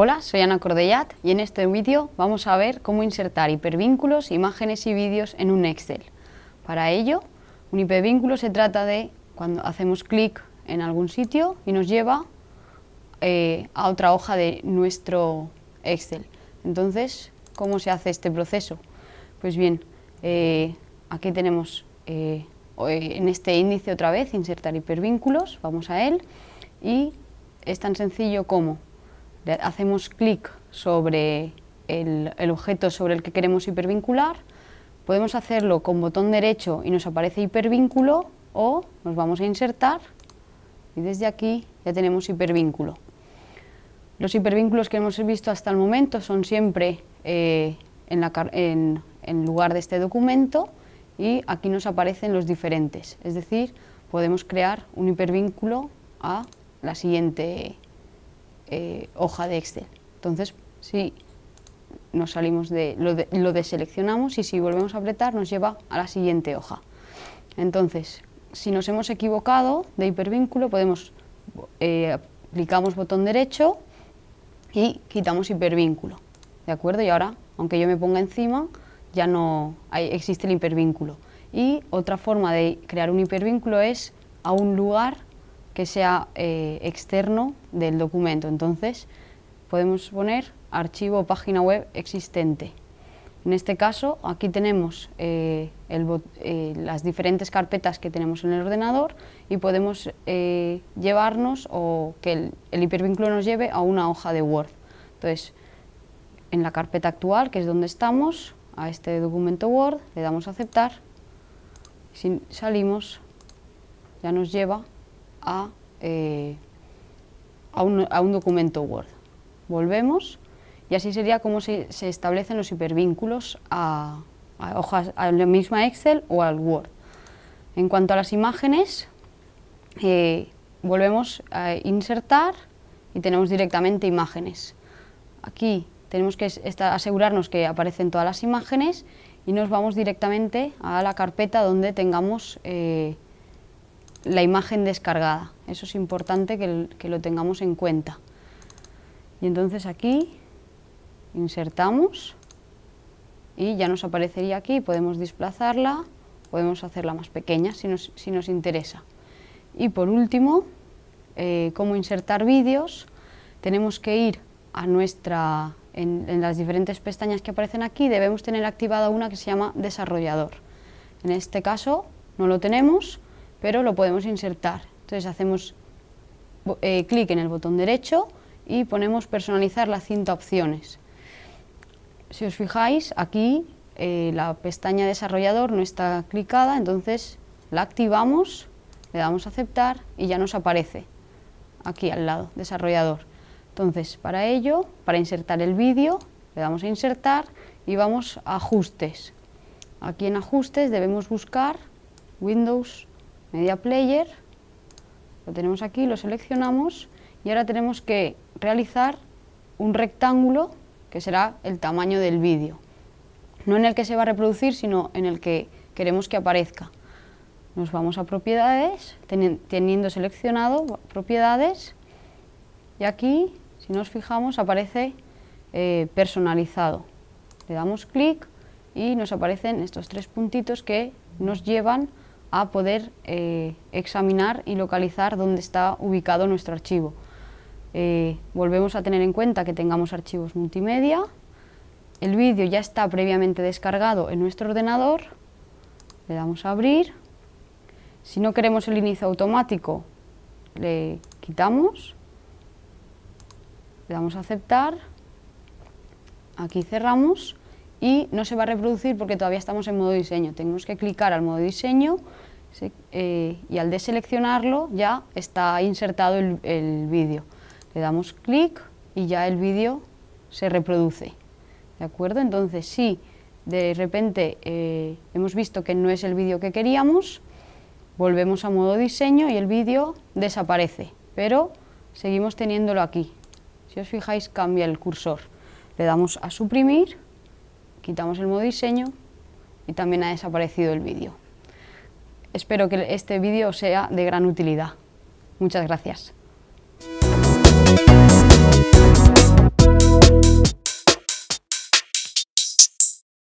Hola, soy Ana Cordellat y en este vídeo vamos a ver cómo insertar hipervínculos, imágenes y vídeos en un Excel. Para ello, un hipervínculo se trata de cuando hacemos clic en algún sitio y nos lleva eh, a otra hoja de nuestro Excel. Entonces, ¿cómo se hace este proceso? Pues bien, eh, aquí tenemos eh, en este índice otra vez insertar hipervínculos, vamos a él, y es tan sencillo como hacemos clic sobre el, objeto sobre el que queremos hipervincular, podemos hacerlo con botón derecho y nos aparece hipervínculo o nos vamos a insertar y desde aquí ya tenemos hipervínculo. Los hipervínculos que hemos visto hasta el momento son siempre eh, en, en, lugar de este documento y aquí nos aparecen los diferentes, es decir, podemos crear un hipervínculo a la siguiente eh, hoja de Excel. Entonces, si nos salimos de lo, de deseleccionamos y si volvemos a apretar nos lleva a la siguiente hoja. Entonces, si nos hemos equivocado de hipervínculo, podemos eh, aplicamos botón derecho y quitamos hipervínculo. ¿De acuerdo? Y ahora, aunque yo me ponga encima, ya no existe el hipervínculo. Y otra forma de crear un hipervínculo es a un lugar que sea eh, externo del documento. Entonces, podemos poner archivo o página web existente. En este caso, aquí tenemos eh, eh, las diferentes carpetas que tenemos en el ordenador y podemos llevarnos o que el, el, hipervínculo nos lleve a una hoja de Word. Entonces, en la carpeta actual, que es donde estamos, a este documento Word, le damos a aceptar, si salimos, ya nos lleva a, eh, a, un, documento Word. Volvemos y así sería como se, se establecen los hipervínculos a, hojas, a la misma Excel o al Word. En cuanto a las imágenes, eh, volvemos a insertar y tenemos directamente imágenes. Aquí tenemos que asegurarnos que aparecen todas las imágenes y nos vamos directamente a la carpeta donde tengamos eh, la imagen descargada. Eso es importante que, lo tengamos en cuenta. Y entonces aquí insertamos y ya nos aparecería aquí, podemos desplazarla, podemos hacerla más pequeña si nos, interesa. Y por último, eh, cómo insertar vídeos, tenemos que ir a nuestra, en las diferentes pestañas que aparecen aquí, debemos tener activada una que se llama desarrollador. En este caso no lo tenemos, pero lo podemos insertar. Entonces hacemos eh, clic en el botón derecho y ponemos personalizar la cinta opciones. Si os fijáis, aquí eh, la pestaña desarrollador no está clicada, entonces la activamos, le damos a aceptar y ya nos aparece aquí al lado, desarrollador. Entonces, para ello, para insertar el vídeo, le damos a insertar y vamos a ajustes. Aquí en ajustes debemos buscar Windows media player, lo tenemos aquí, lo seleccionamos y ahora tenemos que realizar un rectángulo que será el tamaño del vídeo, no en el que se va a reproducir, sino en el que queremos que aparezca. Nos vamos a propiedades, teniendo seleccionado propiedades y aquí, si nos fijamos, aparece eh, personalizado. Le damos clic y nos aparecen estos tres puntitos que nos llevan a poder eh, examinar y localizar dónde está ubicado nuestro archivo. Eh, volvemos a tener en cuenta que tengamos archivos multimedia, el vídeo ya está previamente descargado en nuestro ordenador, le damos a abrir, si no queremos el inicio automático le quitamos, le damos a aceptar, aquí cerramos y no se va a reproducir porque todavía estamos en modo diseño. Tenemos que clicar al modo diseño eh, y al deseleccionarlo ya está insertado el, vídeo. Le damos clic y ya el vídeo se reproduce. ¿De acuerdo? Entonces, si de repente eh, hemos visto que no es el vídeo que queríamos, volvemos a modo diseño y el vídeo desaparece, pero seguimos teniéndolo aquí. Si os fijáis, cambia el cursor. Le damos a suprimir quitamos el modo diseño y también ha desaparecido el vídeo. Espero que este vídeo sea de gran utilidad. Muchas gracias.